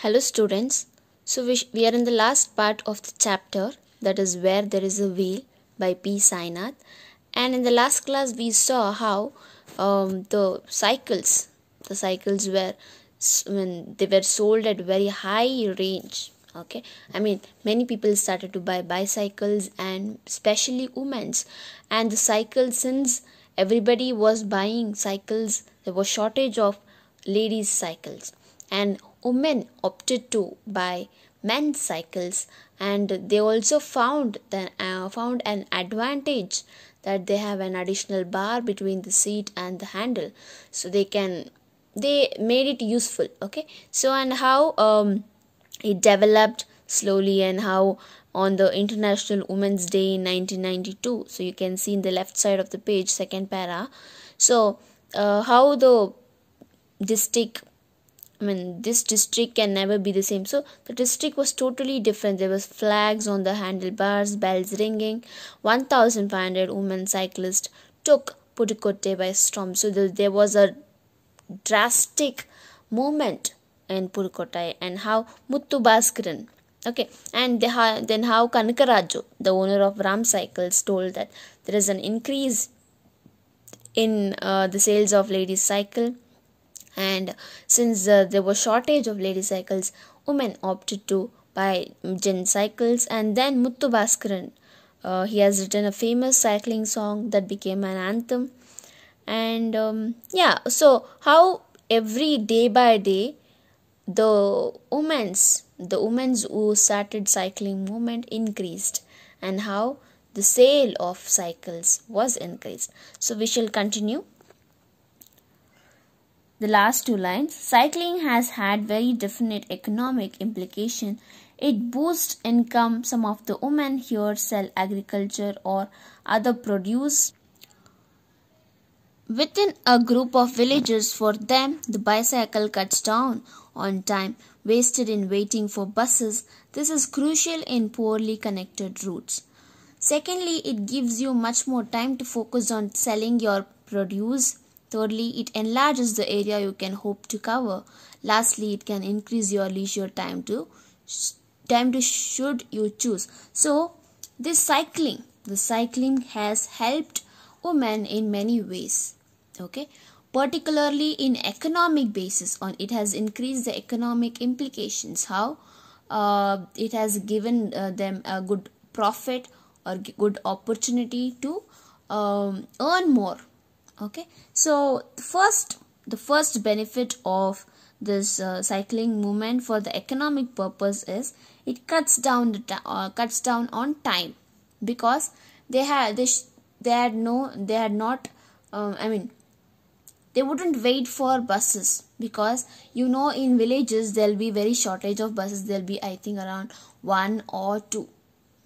Hello students. So we, we, are in the last part of the chapter that is where there is a wheel by P Sainath and in the last class we saw how um, the cycles the cycles were when they were sold at very high range okay i mean many people started to buy bicycles and especially women's and the cycle since everybody was buying cycles there was shortage of ladies cycles and women opted to buy men's cycles and they also found then uh, found an advantage that they have an additional bar between the seat and the handle so they can they made it useful okay so and how um, it developed slowly and how on the international women's day in 1992 so you can see in the left side of the page second para so uh, how the this stick I mean, this district can never be the same. So the district was totally different. There was flags on the handlebars, bells ringing. 1,500 women cyclists took Pudukkottai by storm. So there was a drastic movement in Pudukkottai and how Muttu okay, and then how Kanakaraju, the owner of Ram Cycles, told that there is an increase in uh, the sales of ladies' cycle and since uh, there was shortage of lady cycles women opted to buy gin cycles and then muttu baskaran uh, he has written a famous cycling song that became an anthem and um, yeah so how every day by day the women's the women's who started cycling movement increased and how the sale of cycles was increased so we shall continue the last two lines cycling has had very definite economic implication. It boosts income. Some of the women here sell agriculture or other produce. Within a group of villages, for them, the bicycle cuts down on time wasted in waiting for buses. This is crucial in poorly connected routes. Secondly, it gives you much more time to focus on selling your produce. Thirdly, it enlarges the area you can hope to cover. Lastly, it can increase your leisure time to time to should you choose. So, this cycling, the cycling has helped women in many ways. Okay, particularly in economic basis, on it has increased the economic implications. How uh, it has given uh, them a good profit or good opportunity to um, earn more okay so the first the first benefit of this uh, cycling movement for the economic purpose is it cuts down the uh, cuts down on time because they had they, they had no they had not um, i mean they wouldn't wait for buses because you know in villages there'll be very shortage of buses there'll be i think around one or two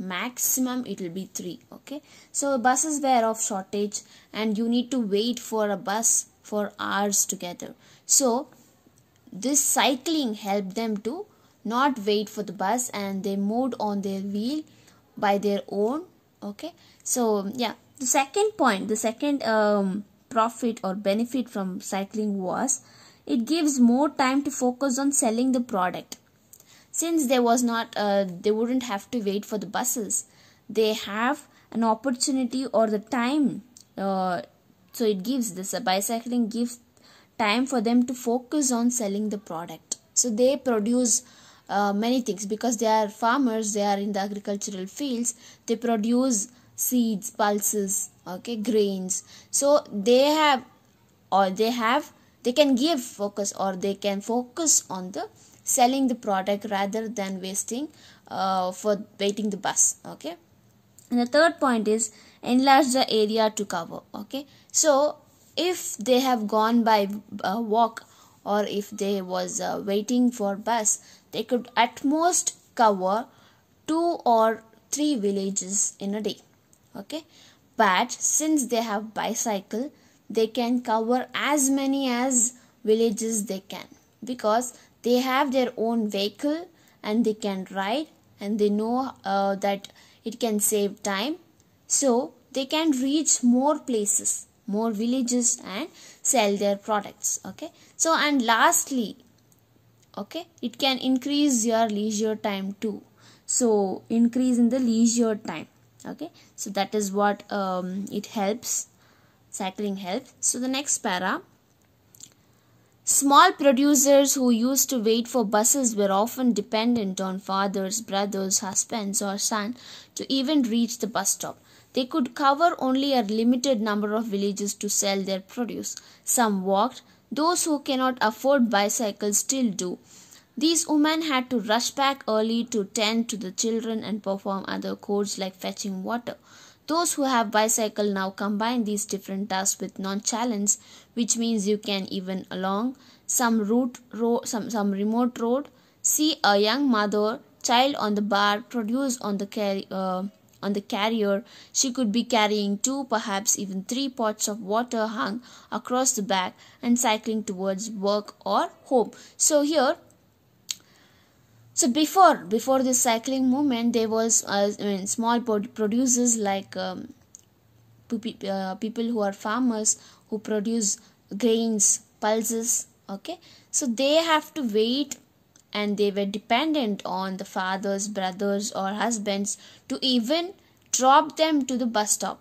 maximum it will be 3 okay so buses were of shortage and you need to wait for a bus for hours together so this cycling helped them to not wait for the bus and they moved on their wheel by their own okay so yeah the second point the second um, profit or benefit from cycling was it gives more time to focus on selling the product since there was not, uh, they wouldn't have to wait for the buses. They have an opportunity or the time. Uh, so it gives this a bicycling gives time for them to focus on selling the product. So they produce uh, many things because they are farmers. They are in the agricultural fields. They produce seeds, pulses, okay, grains. So they have or they have they can give focus or they can focus on the selling the product rather than wasting uh, for waiting the bus okay and the third point is enlarge the area to cover okay so if they have gone by uh, walk or if they was uh, waiting for bus they could at most cover two or three villages in a day okay but since they have bicycle they can cover as many as villages they can because they have their own vehicle and they can ride and they know uh, that it can save time so they can reach more places more villages and sell their products okay so and lastly okay it can increase your leisure time too so increase in the leisure time okay so that is what um, it helps cycling helps so the next para Small producers who used to wait for buses were often dependent on fathers, brothers, husbands, or sons to even reach the bus stop. They could cover only a limited number of villages to sell their produce. Some walked, those who cannot afford bicycles still do. These women had to rush back early to tend to the children and perform other chores like fetching water. Those who have bicycle now combine these different tasks with nonchalance, which means you can even along some route ro- some, some remote road see a young mother child on the bar produce on the uh, on the carrier she could be carrying two perhaps even three pots of water hung across the back and cycling towards work or home so here so before before this cycling movement there was uh, I mean, small producers like um, uh, people who are farmers who produce grains pulses okay so they have to wait and they were dependent on the fathers brothers or husbands to even drop them to the bus stop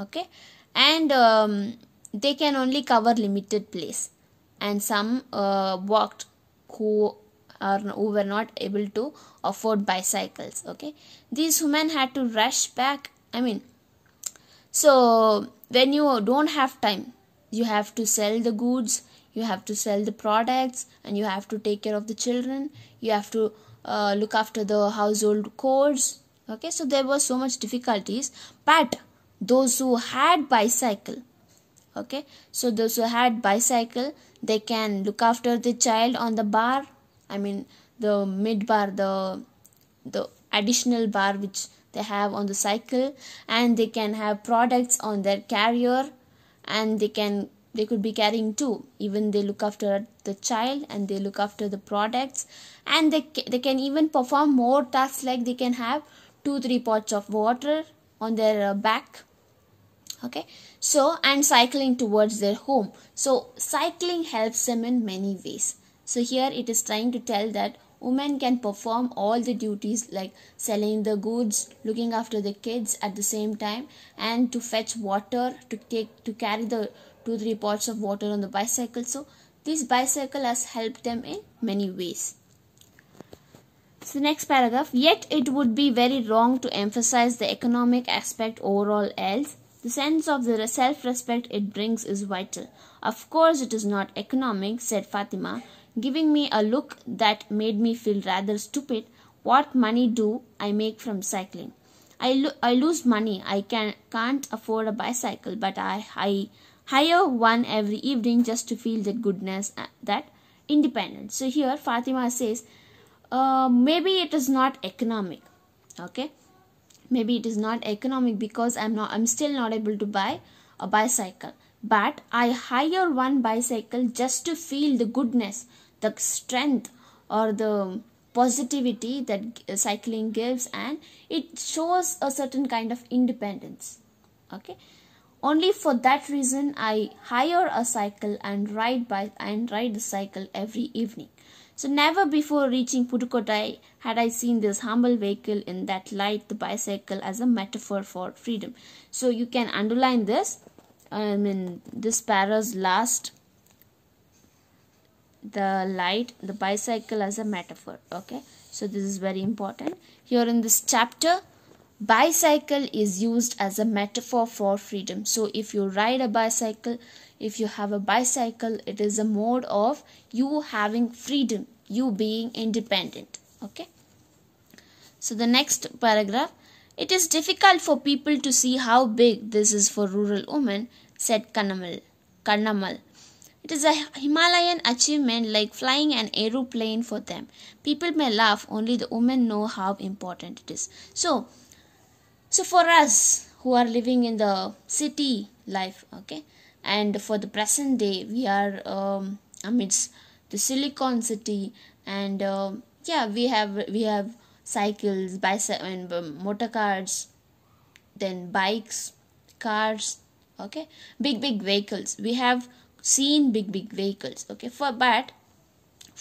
okay and um, they can only cover limited place and some uh, walked who or who were not able to afford bicycles okay these women had to rush back i mean so when you don't have time you have to sell the goods you have to sell the products and you have to take care of the children you have to uh, look after the household chores okay so there were so much difficulties but those who had bicycle okay so those who had bicycle they can look after the child on the bar i mean the mid bar the the additional bar which they have on the cycle and they can have products on their carrier and they can they could be carrying two even they look after the child and they look after the products and they they can even perform more tasks like they can have two three pots of water on their uh, back okay so and cycling towards their home so cycling helps them in many ways so here it is trying to tell that women can perform all the duties like selling the goods, looking after the kids at the same time and to fetch water, to take to carry the 2 3 pots of water on the bicycle. So this bicycle has helped them in many ways. So next paragraph, yet it would be very wrong to emphasize the economic aspect overall else the sense of the self-respect it brings is vital. Of course it is not economic, said Fatima, giving me a look that made me feel rather stupid. What money do I make from cycling? I, lo- I lose money. I can, can't afford a bicycle, but I, I hire one every evening just to feel uh, that goodness, that independence. So here Fatima says, uh, maybe it is not economic. Okay, maybe it is not economic because I'm not. I'm still not able to buy a bicycle. But I hire one bicycle just to feel the goodness the strength or the positivity that uh, cycling gives and it shows a certain kind of independence okay only for that reason i hire a cycle and ride by and ride the cycle every evening so never before reaching Pudukkottai had I seen this humble vehicle in that light, the bicycle, as a metaphor for freedom. So you can underline this. I mean, this para's last the light the bicycle as a metaphor okay so this is very important here in this chapter bicycle is used as a metaphor for freedom so if you ride a bicycle if you have a bicycle it is a mode of you having freedom you being independent okay so the next paragraph it is difficult for people to see how big this is for rural women said Kannamal. Kannamal. It is a Himalayan achievement like flying an aeroplane for them. People may laugh, only the women know how important it is. So, so for us who are living in the city life, okay, and for the present day, we are um, amidst the Silicon City, and um, yeah, we have we have cycles, bicycle, and um, motor cars, then bikes, cars, okay, big big vehicles. We have seen big big vehicles okay for but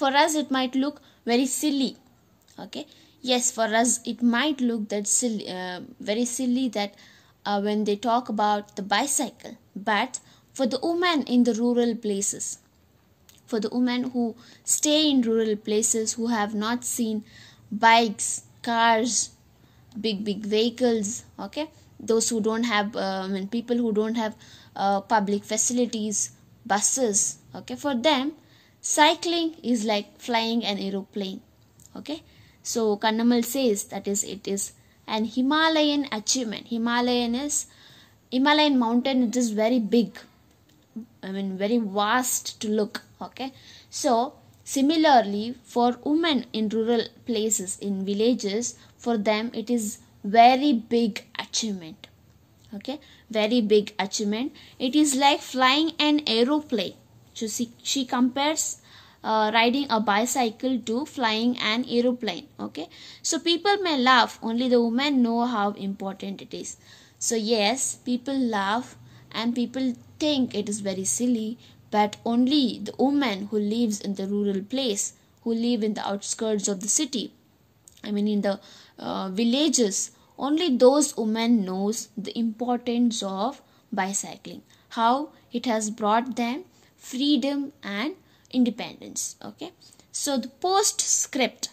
for us it might look very silly okay yes for us it might look that silly uh, very silly that uh, when they talk about the bicycle but for the woman in the rural places for the women who stay in rural places who have not seen bikes cars big big vehicles okay those who don't have uh, I mean people who don't have uh, public facilities buses okay for them cycling is like flying an aeroplane okay so kannamal says that is it is an himalayan achievement himalayan is himalayan mountain it is very big i mean very vast to look okay so similarly for women in rural places in villages for them it is very big achievement okay very big achievement it is like flying an aeroplane so she, she compares uh, riding a bicycle to flying an aeroplane okay so people may laugh only the women know how important it is so yes people laugh and people think it is very silly but only the woman who lives in the rural place who live in the outskirts of the city i mean in the uh, villages only those women knows the importance of bicycling, how it has brought them freedom and independence. Okay, so the postscript.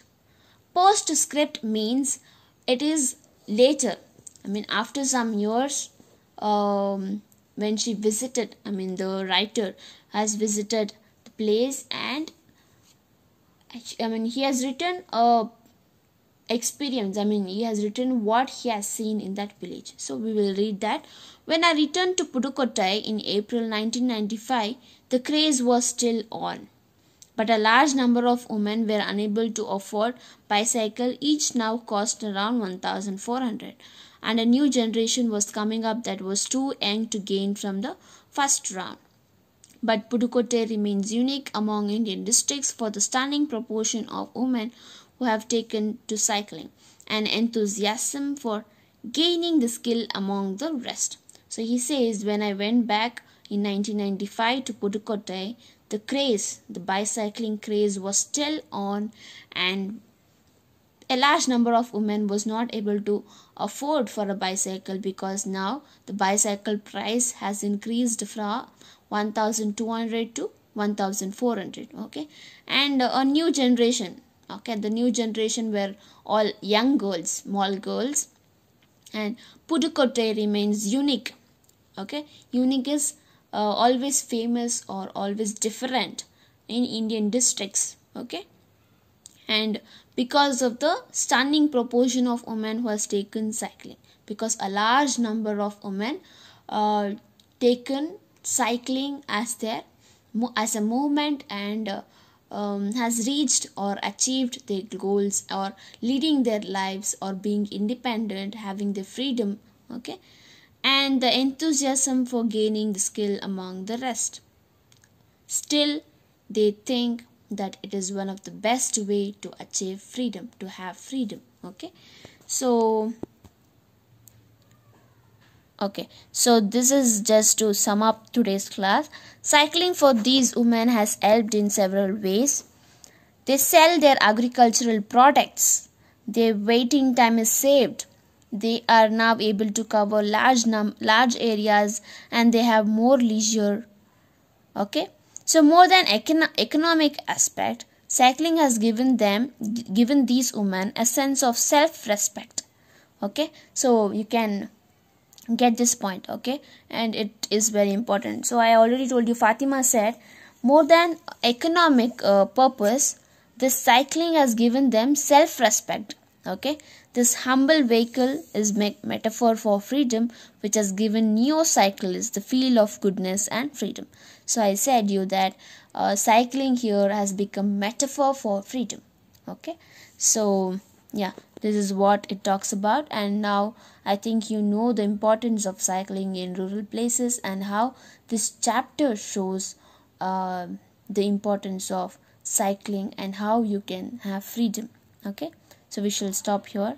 Postscript means it is later. I mean, after some years, um, when she visited, I mean, the writer has visited the place and I mean, he has written a experience i mean he has written what he has seen in that village so we will read that when i returned to pudukkottai in april 1995 the craze was still on but a large number of women were unable to afford bicycle each now cost around 1400 and a new generation was coming up that was too young to gain from the first round but pudukkottai remains unique among indian districts for the stunning proportion of women who have taken to cycling, and enthusiasm for gaining the skill among the rest. So he says, when I went back in 1995 to Pudukkottai, the craze, the bicycling craze was still on and a large number of women was not able to afford for a bicycle because now the bicycle price has increased from 1200 to 1400 okay and a new generation okay the new generation were all young girls small girls and pudukkottai remains unique okay unique is uh, always famous or always different in indian districts okay and because of the stunning proportion of women who has taken cycling because a large number of women uh, taken cycling as their as a movement and uh, um, has reached or achieved their goals or leading their lives or being independent having the freedom okay and the enthusiasm for gaining the skill among the rest still they think that it is one of the best way to achieve freedom to have freedom okay so okay so this is just to sum up today's class cycling for these women has helped in several ways they sell their agricultural products their waiting time is saved they are now able to cover large num- large areas and they have more leisure okay so more than econ- economic aspect cycling has given them given these women a sense of self respect okay so you can get this point okay and it is very important so i already told you fatima said more than economic uh, purpose this cycling has given them self respect okay this humble vehicle is metaphor for freedom which has given neo cyclists the feel of goodness and freedom so i said you that uh, cycling here has become metaphor for freedom okay so yeah this is what it talks about and now i think you know the importance of cycling in rural places and how this chapter shows uh, the importance of cycling and how you can have freedom okay so we shall stop here